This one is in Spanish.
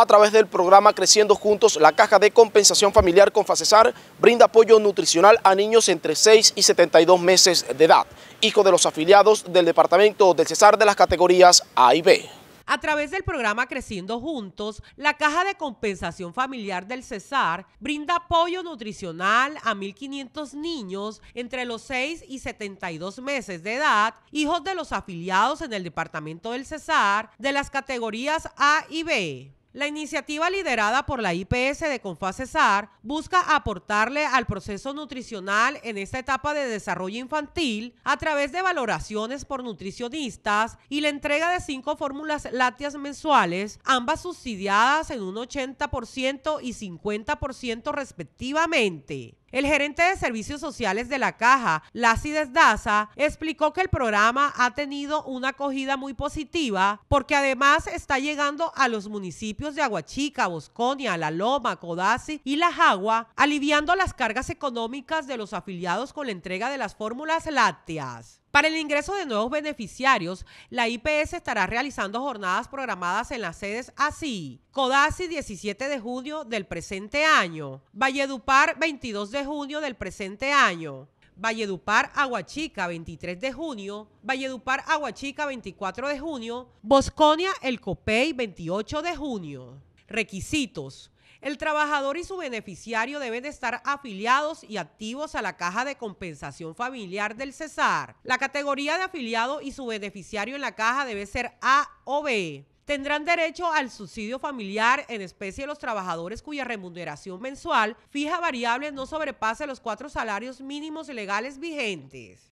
a través del programa Creciendo Juntos, la Caja de Compensación Familiar con brinda apoyo nutricional a niños entre 6 y 72 meses de edad, hijos de los afiliados del Departamento del Cesar de las categorías A y B. A través del programa Creciendo Juntos, la Caja de Compensación Familiar del Cesar brinda apoyo nutricional a 1.500 niños entre los 6 y 72 meses de edad, hijos de los afiliados en el Departamento del Cesar de las categorías A y B. La iniciativa liderada por la IPS de SAR busca aportarle al proceso nutricional en esta etapa de desarrollo infantil a través de valoraciones por nutricionistas y la entrega de cinco fórmulas lácteas mensuales, ambas subsidiadas en un 80% y 50% respectivamente. El gerente de servicios sociales de la caja, Lácides Daza, explicó que el programa ha tenido una acogida muy positiva porque además está llegando a los municipios de Aguachica, Bosconia, La Loma, Codazzi y La Jagua, aliviando las cargas económicas de los afiliados con la entrega de las fórmulas lácteas. Para el ingreso de nuevos beneficiarios, la IPS estará realizando jornadas programadas en las sedes así: Codazzi 17 de junio del presente año, Valledupar 22 de junio del presente año, Valledupar Aguachica 23 de junio, Valledupar Aguachica 24 de junio, Bosconia El Copey 28 de junio. Requisitos: el trabajador y su beneficiario deben estar afiliados y activos a la Caja de Compensación Familiar del CESAR. La categoría de afiliado y su beneficiario en la caja debe ser A o B tendrán derecho al subsidio familiar en especie los trabajadores cuya remuneración mensual fija variable no sobrepase los cuatro salarios mínimos legales vigentes.